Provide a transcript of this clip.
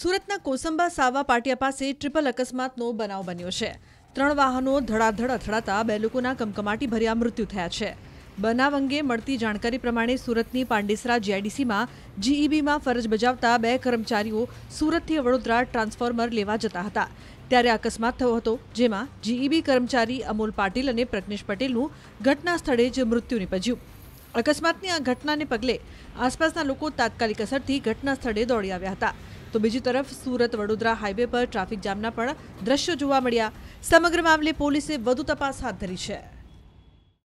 સુરતના કોસંબા સાવા પાટિયા પાસે ટ્રિપલ અકસ્માતનો બનાવ બન્યો છે ત્રણ વાહનો ધડાધડ અથડાતા બે લોકોના કમકમાટી ભર્યા મૃત્યુ થયા છે બનાવ અંગે મળતી જાણકારી પ્રમાણે સુરતની પાંડેસરા જીઆઈડીસીમાં જીઈબીમાં ફરજ બજાવતા બે કર્મચારીઓ સુરતથી વડોદરા ટ્રાન્સફોર્મર લેવા જતા હતા ત્યારે અકસ્માત થયો હતો જેમાં જીઈબી કર્મચારી અમોલ પાટીલ અને પ્રજ્ઞેશ પટેલનું ઘટના સ્થળે જ મૃત્યુ નિપજ્યું અકસ્માતની આ ઘટનાને પગલે આસપાસના લોકો તાત્કાલિક અસરથી ઘટના સ્થળે દોડી આવ્યા હતા તો બીજી તરફ સુરત વડોદરા હાઈવે પર ટ્રાફિક જામના પણ દ્રશ્યો જોવા મળ્યા સમગ્ર મામલે પોલીસે વધુ તપાસ હાથ ધરી છે